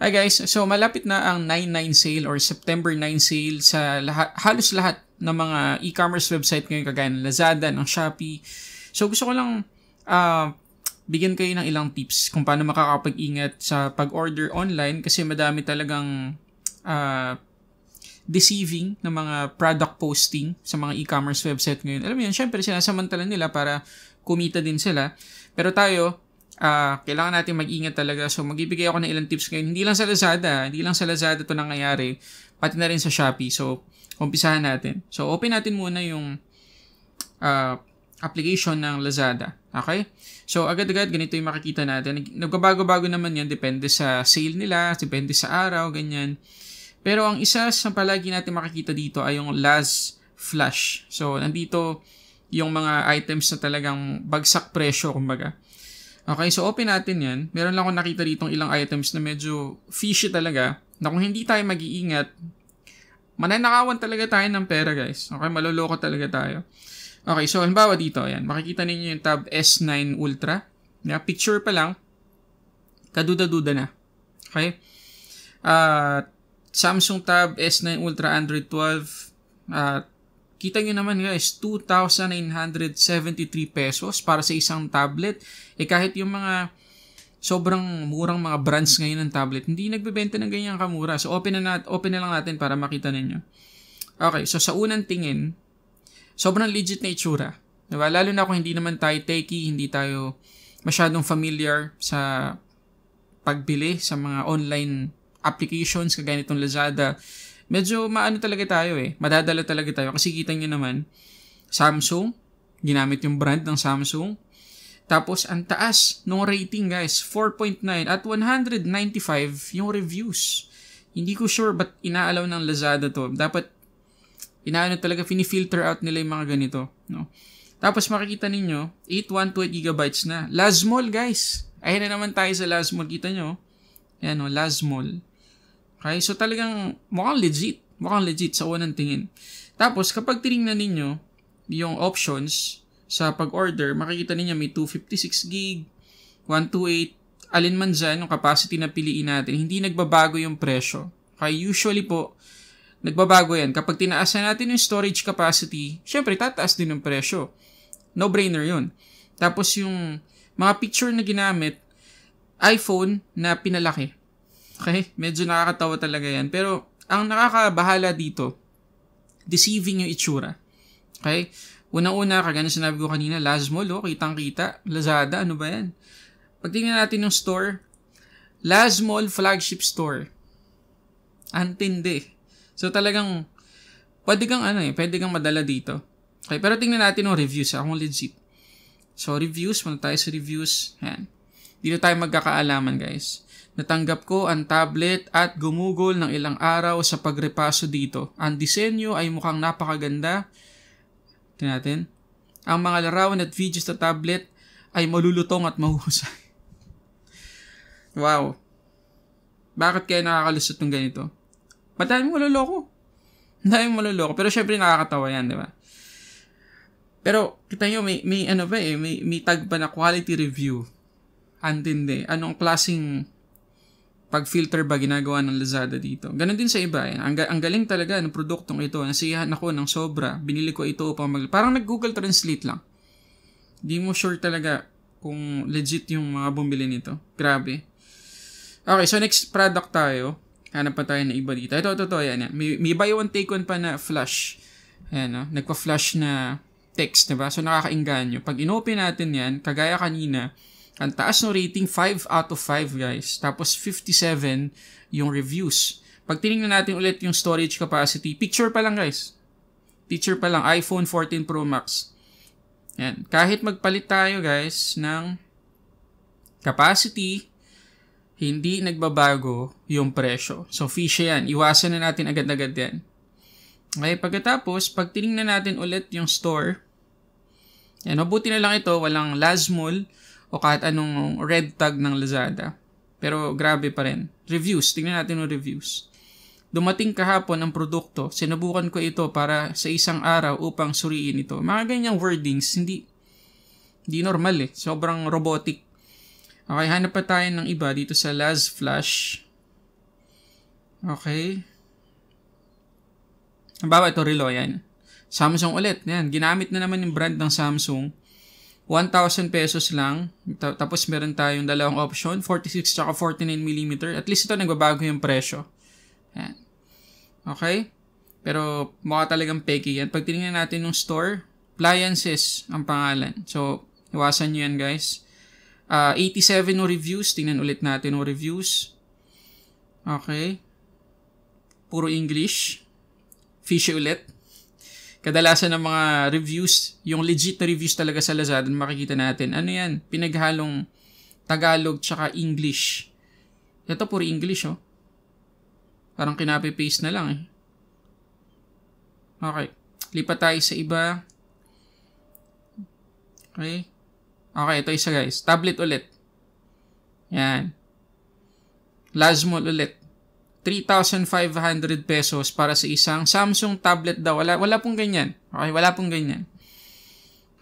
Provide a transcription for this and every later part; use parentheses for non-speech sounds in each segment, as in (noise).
Hi guys, so malapit na ang 99 sale or September 9 sale sa lahat, halos lahat ng mga e-commerce website ngayon kagaya ng Lazada, ng Shopee. So gusto ko lang uh, bigyan kayo ng ilang tips kung paano makakapag-ingat sa pag-order online kasi madami talagang uh, deceiving ng mga product posting sa mga e-commerce website ngayon. Alam mo yun, syempre sinasamantala nila para kumita din sila. Pero tayo, uh, kailangan natin mag-ingat talaga. So, magbibigay ako ng ilang tips ngayon. Hindi lang sa Lazada. Ah. Hindi lang sa Lazada ito nangyayari. Pati na rin sa Shopee. So, umpisahan natin. So, open natin muna yung uh, application ng Lazada. Okay? So, agad-agad ganito yung makikita natin. Nagbabago-bago naman yan. Depende sa sale nila. Depende sa araw. Ganyan. Pero ang isa sa palagi natin makikita dito ay yung last Flash. So, nandito yung mga items na talagang bagsak presyo, kumbaga. Okay, so open natin yan. Meron lang ako nakita dito ilang items na medyo fishy talaga. Na kung hindi tayo mag-iingat, mananakawan talaga tayo ng pera guys. Okay, maloloko talaga tayo. Okay, so halimbawa dito, ayan, makikita ninyo yung tab S9 Ultra. Yeah, picture pa lang, kaduda-duda na. Okay? Uh, Samsung Tab S9 Ultra Android 12, uh, Kita nyo naman guys, 2,973 pesos para sa isang tablet. Eh kahit yung mga sobrang murang mga brands ngayon ng tablet, hindi nagbebenta ng ganyan kamura. So open na, nat- open na lang natin para makita ninyo. Okay, so sa unang tingin, sobrang legit na itsura. Diba? Lalo na kung hindi naman tayo techie, hindi tayo masyadong familiar sa pagbili sa mga online applications kagaya nitong Lazada, medyo maano talaga tayo eh. Madadala talaga tayo. Kasi kita nyo naman, Samsung, ginamit yung brand ng Samsung. Tapos, ang taas ng rating guys, 4.9 at 195 yung reviews. Hindi ko sure but inaalaw ng Lazada to. Dapat, inaano talaga, fini-filter out nila yung mga ganito. No? Tapos makikita ninyo, 812 gb na. Lazmall guys. Ayan na naman tayo sa Lazmall. Kita nyo. Ayan o, Lazmall. Okay? So talagang mukhang legit. Mukhang legit sa unang tingin. Tapos kapag tinignan ninyo yung options sa pag-order, makikita ninyo may 256 gig, 128, alin man dyan yung capacity na piliin natin, hindi nagbabago yung presyo. Okay, usually po, nagbabago yan. Kapag tinaasan natin yung storage capacity, syempre tataas din yung presyo. No-brainer yun. Tapos yung mga picture na ginamit, iPhone na pinalaki. Okay? Medyo nakakatawa talaga yan. Pero, ang nakakabahala dito, deceiving yung itsura. Okay? Una-una, kagano sinabi ko kanina, oh, kitang-kita. Lazada, ano ba yan? Pagtingnan natin yung store, Lazmall flagship store. Antindi. So talagang, pwede kang ano eh, pwede kang madala dito. Okay, pero tingnan natin yung reviews, akong ah, legit. So reviews, muna tayo sa reviews. Yan. Dito tayo magkakaalaman guys. Natanggap ko ang tablet at gumugol ng ilang araw sa pagrepaso dito. Ang disenyo ay mukhang napakaganda. Tignan natin. Ang mga larawan at videos sa tablet ay malulutong at mahuhusay. (laughs) wow. Bakit kaya nakakalusot ng ganito? Madaming maluloko. Madaming maluloko. Pero syempre nakakatawa yan, di ba? Pero, kita nyo, may, may ano ba eh, may, may tag pa na quality review. Antindi. Anong klasing pag-filter ba ginagawa ng Lazada dito. Ganon din sa iba. Eh. Ang, ang galing talaga ng produktong ito. Nasiyahan ako ng sobra. Binili ko ito upang mag... Parang nag-Google Translate lang. Di mo sure talaga kung legit yung mga bumili nito. Grabe. Okay, so next product tayo. Hanap pa tayo ng iba dito. Ito, ito, ito. Yan, yan. May, may buy one, take one pa na flash. Ayan, no? Nagpa-flash na text, diba? So, nakakainganyo. Pag inopen natin yan, kagaya kanina, ang taas no rating, 5 out of 5 guys. Tapos 57 yung reviews. Pag tinignan natin ulit yung storage capacity, picture pa lang guys. Picture pa lang, iPhone 14 Pro Max. Yan. Kahit magpalit tayo guys ng capacity, hindi nagbabago yung presyo. So fee siya yan. Iwasan na natin agad-agad yan. Okay, pagkatapos, pag tinignan natin ulit yung store, yan, mabuti na lang ito, walang Lazmall, o kahit anong red tag ng Lazada. Pero grabe pa rin. Reviews, tingnan natin yung reviews. Dumating kahapon ang produkto, sinubukan ko ito para sa isang araw upang suriin ito. Mga ganyang wordings, hindi, hindi normal eh. Sobrang robotic. Okay, hanap pa tayo ng iba dito sa Laz Flash. Okay. Ang bawa ito, Relo, yan. Samsung ulit. Yan, ginamit na naman yung brand ng Samsung 1,000 pesos lang. Tapos meron tayong dalawang option, 46 tsaka 49mm. At least ito nagbabago yung presyo. Ayan. Okay? Pero mukha talagang peki yan. Pag tinignan natin yung store, appliances ang pangalan. So, iwasan nyo yan guys. Uh, ah, 87 no reviews. Tingnan ulit natin no reviews. Okay. Puro English. Fishy ulit kadalasan ng mga reviews, yung legit na reviews talaga sa Lazada, makikita natin, ano yan, pinaghalong Tagalog tsaka English. Ito, puro English, oh. Parang kinape na lang, eh. Okay. Lipat tayo sa iba. Okay. Okay, ito isa, guys. Tablet ulit. Yan. Lazmol ulit. 3,500 pesos para sa isang Samsung tablet daw. Wala, wala pong ganyan. Okay, wala pong ganyan.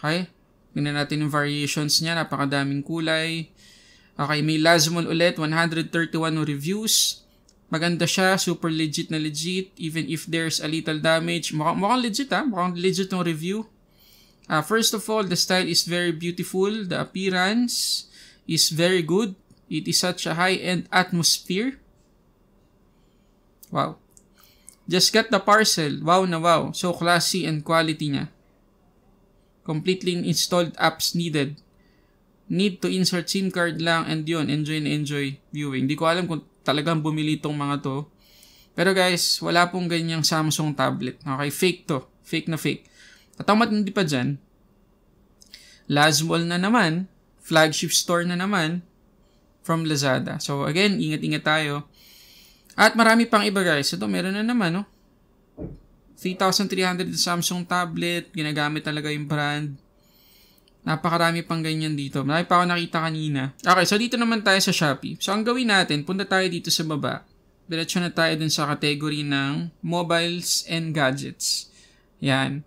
Okay? Tingnan natin yung variations niya. Napakadaming kulay. Okay, may Lazmol ulit. 131 reviews. Maganda siya. Super legit na legit. Even if there's a little damage. Mukhang, mukhang legit ha. Ah. Mukhang legit yung review. Uh, first of all, the style is very beautiful. The appearance is very good. It is such a high-end atmosphere. Wow. Just got the parcel. Wow na wow. So classy and quality niya. Completely installed apps needed. Need to insert SIM card lang and yun, enjoy na enjoy viewing. Di ko alam kung talagang bumili tong mga to. Pero guys, wala pong ganyang Samsung tablet. Okay, fake to. Fake na fake. At ang matindi pa dyan, Mall na naman, flagship store na naman from Lazada. So again, ingat-ingat tayo. At marami pang iba guys. Ito, meron na naman, no? 3,300 Samsung tablet. Ginagamit talaga yung brand. Napakarami pang ganyan dito. Marami pa ako nakita kanina. Okay, so dito naman tayo sa Shopee. So, ang gawin natin, punta tayo dito sa baba. Diretso na tayo dun sa category ng mobiles and gadgets. Yan.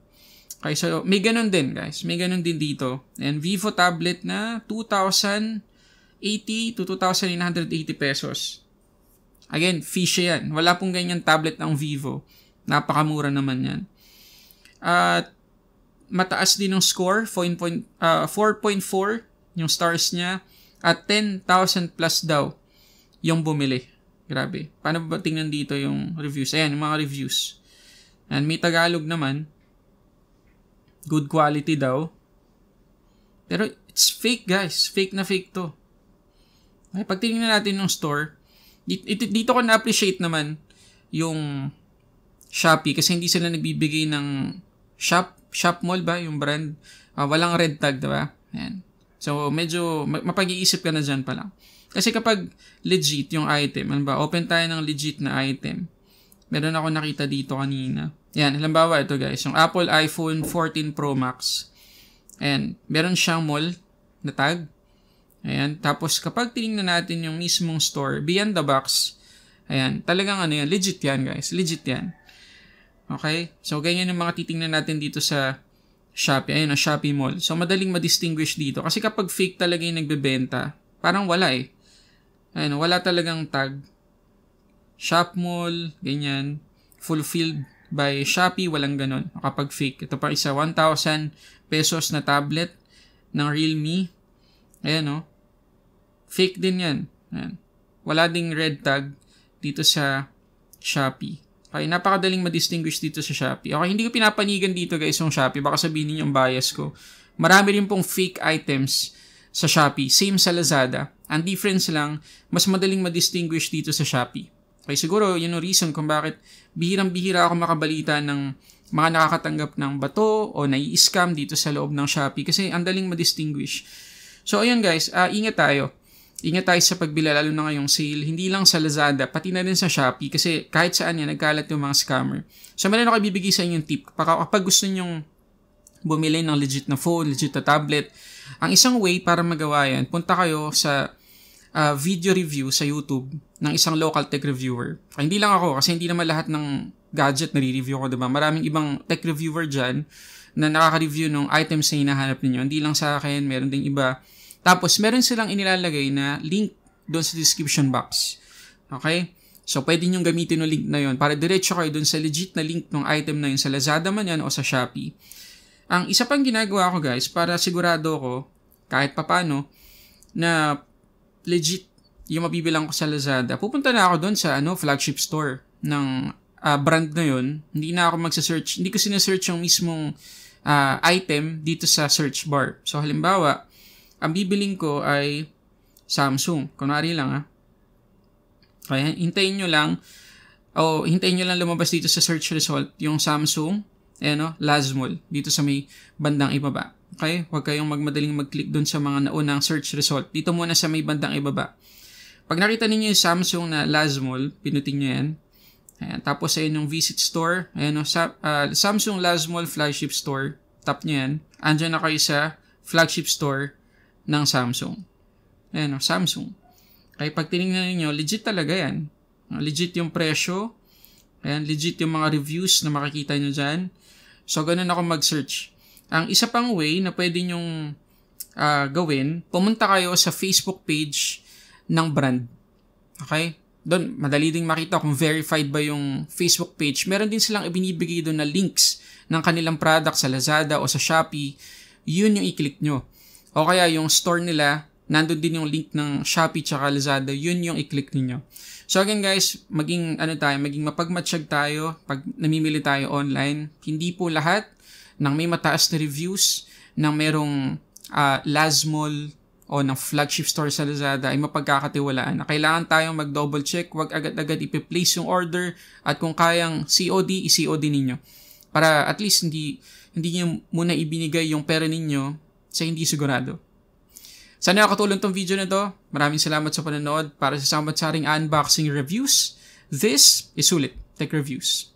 Okay, so may ganun din guys. May ganun din dito. And Vivo tablet na 2,080 to 2,980 pesos. Again, fish yan. Wala pong ganyan tablet ng Vivo. Napakamura naman yan. At uh, mataas din ng score, 4.4 ah, yung stars niya. At 10,000 plus daw yung bumili. Grabe. Paano ba tingnan dito yung reviews? Ayan, yung mga reviews. And may Tagalog naman. Good quality daw. Pero it's fake guys. Fake na fake to. Okay, pag tingnan natin yung store, dito, dito ko na-appreciate naman yung Shopee kasi hindi sila nagbibigay ng shop shop mall ba yung brand uh, walang red tag diba Ayan. so medyo mapag-iisip ka na diyan pa lang kasi kapag legit yung item ano ba open tayo ng legit na item meron ako nakita dito kanina yan halimbawa ito guys yung Apple iPhone 14 Pro Max and meron siyang mall na tag Ayan. Tapos kapag tinignan natin yung mismong store, Beyond the Box, ayan, talagang ano yan, legit yan guys, legit yan. Okay? So, ganyan yung mga titingnan natin dito sa Shopee. Ayun, ang Shopee Mall. So, madaling madistinguish dito. Kasi kapag fake talaga yung nagbebenta, parang wala eh. Ayan, wala talagang tag. Shop Mall, ganyan. Fulfilled by Shopee, walang ganun. Kapag fake. Ito pa isa, 1,000 pesos na tablet ng Realme. Ayan, no? Fake din yan. Ayan. Wala ding red tag dito sa Shopee. Okay, napakadaling ma-distinguish dito sa Shopee. Okay, hindi ko pinapanigan dito guys yung Shopee. Baka sabihin niyo yung bias ko. Marami rin pong fake items sa Shopee. Same sa Lazada. Ang difference lang, mas madaling ma-distinguish dito sa Shopee. Okay, siguro yun yung reason kung bakit bihirang-bihira ako makabalita ng mga nakakatanggap ng bato o nai-scam dito sa loob ng Shopee kasi ang daling ma-distinguish. So ayun guys, uh, ingat tayo ingat tayo sa pagbila lalo na ngayong sale. Hindi lang sa Lazada, pati na rin sa Shopee kasi kahit saan yan, nagkalat yung mga scammer. So, meron ako ibibigay sa inyo yung tip. Kapag gusto nyong bumili ng legit na phone, legit na tablet, ang isang way para magawa yan, punta kayo sa uh, video review sa YouTube ng isang local tech reviewer. Ay, hindi lang ako kasi hindi naman lahat ng gadget na re review ko, 'di ba? Maraming ibang tech reviewer diyan na nakaka-review ng items na hinahanap ninyo. Hindi lang sa akin, meron ding iba tapos, meron silang inilalagay na link doon sa description box. Okay? So, pwede nyo gamitin yung link na yon para diretso kayo doon sa legit na link ng item na yun sa Lazada man yan o sa Shopee. Ang isa pang ginagawa ko guys, para sigurado ko, kahit papano, na legit yung mabibilang ko sa Lazada, pupunta na ako doon sa ano, flagship store ng uh, brand na yon Hindi na ako magsa-search. Hindi ko sinesearch yung mismong uh, item dito sa search bar. So, halimbawa, ang bibiling ko ay Samsung. Kunwari lang ha. Okay, hintayin nyo lang o hintayin nyo lang lumabas dito sa search result yung Samsung eh no, Lazmol dito sa may bandang ibaba. Okay? Huwag kayong magmadaling mag-click doon sa mga naunang search result. Dito muna sa may bandang ibaba. Pag nakita ninyo yung Samsung na Lazmol, pinutin nyo yan. Ayan, tapos ayun yung visit store. Ayan, no, sa, uh, Samsung Lazmol flagship store. Tap nyo yan. Andiyan na kayo sa flagship store ng Samsung. Ayan, oh, Samsung. Kaya pag tinignan niyo, legit talaga yan. Ah, legit yung presyo. Ayan, legit yung mga reviews na makikita nyo dyan. So, ganun ako mag-search. Ang isa pang way na pwede nyong uh, gawin, pumunta kayo sa Facebook page ng brand. Okay? Doon, madali ding makita kung verified ba yung Facebook page. Meron din silang ibinibigay doon na links ng kanilang product sa Lazada o sa Shopee. Yun yung i-click nyo. O kaya yung store nila, nandun din yung link ng Shopee tsaka Lazada, yun yung i-click ninyo. So again guys, maging ano tayo, maging mapagmatsyag tayo pag namimili tayo online. Hindi po lahat ng may mataas na reviews, ng merong uh, ah, Lazmall o ng flagship store sa Lazada ay mapagkakatiwalaan na kailangan tayong mag-double check, wag agad-agad ipe-place yung order at kung kayang COD, i-COD ninyo. Para at least hindi hindi niyo muna ibinigay yung pera ninyo sa hindi sigurado. Sana nakatulong tong video na to. Maraming salamat sa panonood para sa samot saring unboxing reviews. This is Sulit Tech Reviews.